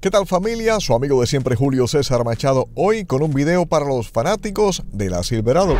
¿Qué tal familia? Su amigo de siempre Julio César Machado hoy con un video para los fanáticos de la Silverado.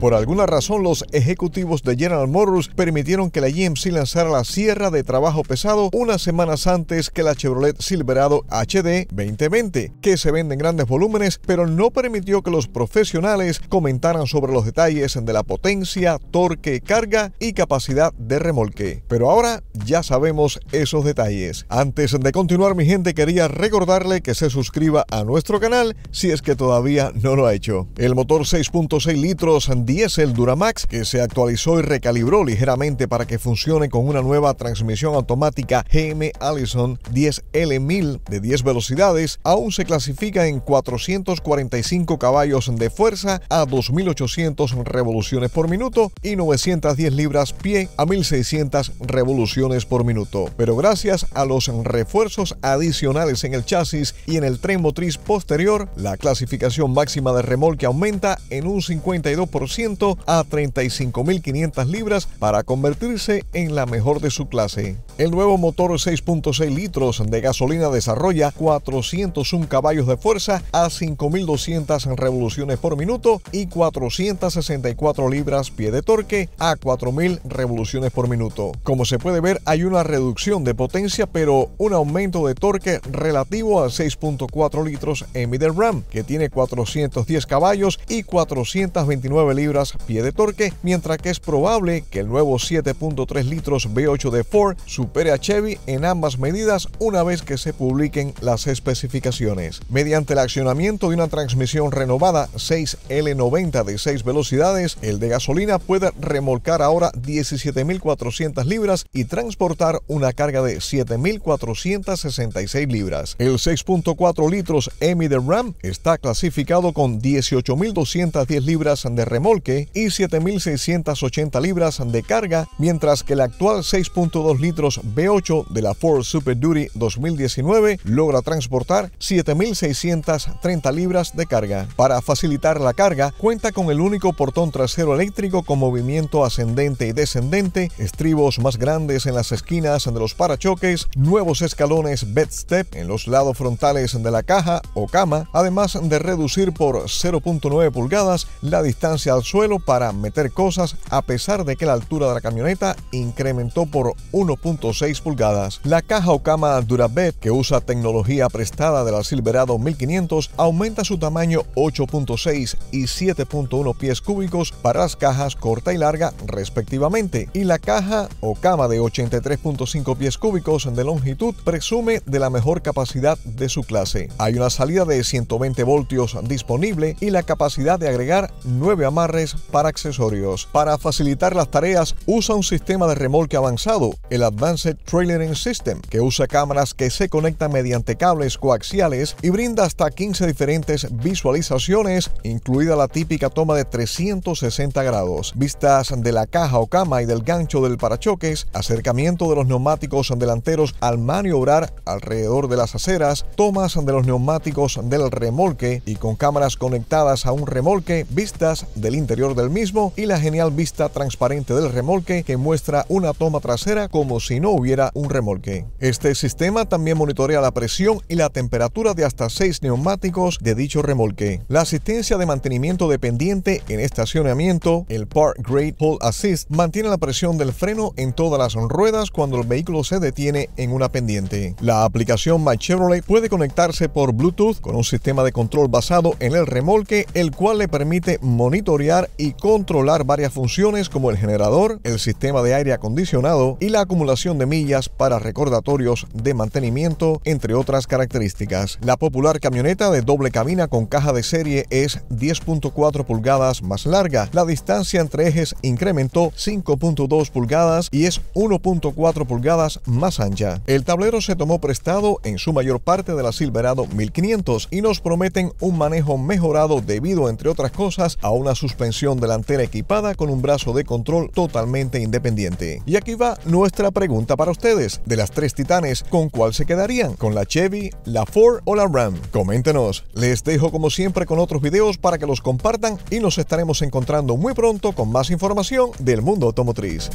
Por alguna razón, los ejecutivos de General Motors permitieron que la GMC lanzara la sierra de trabajo pesado unas semanas antes que la Chevrolet Silverado HD 2020, que se vende en grandes volúmenes, pero no permitió que los profesionales comentaran sobre los detalles de la potencia, torque, carga y capacidad de remolque. Pero ahora ya sabemos esos detalles. Antes de continuar, mi gente, quería recordarle que se suscriba a nuestro canal si es que todavía no lo ha hecho. El motor 6.6 litros el Duramax que se actualizó y recalibró ligeramente para que funcione con una nueva transmisión automática GM Allison 10L1000 de 10 velocidades, aún se clasifica en 445 caballos de fuerza a 2800 revoluciones por minuto y 910 libras pie a 1600 revoluciones por minuto. Pero gracias a los refuerzos adicionales en el chasis y en el tren motriz posterior, la clasificación máxima de remolque aumenta en un 52% a 35.500 libras para convertirse en la mejor de su clase. El nuevo motor 6.6 litros de gasolina desarrolla 401 caballos de fuerza a 5.200 revoluciones por minuto y 464 libras-pie de torque a 4.000 revoluciones por minuto. Como se puede ver, hay una reducción de potencia pero un aumento de torque relativo a 6.4 litros en Middle Ram, que tiene 410 caballos y 429 libras pie de torque, mientras que es probable que el nuevo 7.3 litros V8 de Ford supere a Chevy en ambas medidas una vez que se publiquen las especificaciones. Mediante el accionamiento de una transmisión renovada 6L90 de 6 velocidades, el de gasolina puede remolcar ahora 17.400 libras y transportar una carga de 7.466 libras. El 6.4 litros EMI de RAM está clasificado con 18.210 libras de remolque y 7.680 libras de carga, mientras que el actual 6.2 litros V8 de la Ford Super Duty 2019 logra transportar 7.630 libras de carga. Para facilitar la carga, cuenta con el único portón trasero eléctrico con movimiento ascendente y descendente, estribos más grandes en las esquinas de los parachoques, nuevos escalones bed step en los lados frontales de la caja o cama, además de reducir por 0.9 pulgadas la distancia al suelo para meter cosas a pesar de que la altura de la camioneta incrementó por 1.6 pulgadas. La caja o cama Durabed que usa tecnología prestada de la Silverado 1500, aumenta su tamaño 8.6 y 7.1 pies cúbicos para las cajas corta y larga respectivamente, y la caja o cama de 83.5 pies cúbicos de longitud presume de la mejor capacidad de su clase. Hay una salida de 120 voltios disponible y la capacidad de agregar 9 amarras para accesorios. Para facilitar las tareas, usa un sistema de remolque avanzado, el Advanced Trailering System, que usa cámaras que se conectan mediante cables coaxiales y brinda hasta 15 diferentes visualizaciones, incluida la típica toma de 360 grados, vistas de la caja o cama y del gancho del parachoques, acercamiento de los neumáticos delanteros al maniobrar alrededor de las aceras, tomas de los neumáticos del remolque y con cámaras conectadas a un remolque, vistas del interior del mismo y la genial vista transparente del remolque que muestra una toma trasera como si no hubiera un remolque. Este sistema también monitorea la presión y la temperatura de hasta 6 neumáticos de dicho remolque. La asistencia de mantenimiento dependiente en este estacionamiento, el Park Grade Hold Assist, mantiene la presión del freno en todas las ruedas cuando el vehículo se detiene en una pendiente. La aplicación My Chevrolet puede conectarse por Bluetooth con un sistema de control basado en el remolque, el cual le permite monitorear y controlar varias funciones como el generador, el sistema de aire acondicionado y la acumulación de millas para recordatorios de mantenimiento, entre otras características. La popular camioneta de doble cabina con caja de serie es 10.4 pulgadas más larga. La distancia entre ejes incrementó 5.2 pulgadas y es 1.4 pulgadas más ancha. El tablero se tomó prestado en su mayor parte de la Silverado 1500 y nos prometen un manejo mejorado debido, entre otras cosas, a una suspensión suspensión delantera equipada con un brazo de control totalmente independiente. Y aquí va nuestra pregunta para ustedes. De las tres titanes, ¿con cuál se quedarían? ¿Con la Chevy, la Ford o la Ram? Coméntenos. Les dejo como siempre con otros videos para que los compartan y nos estaremos encontrando muy pronto con más información del mundo automotriz.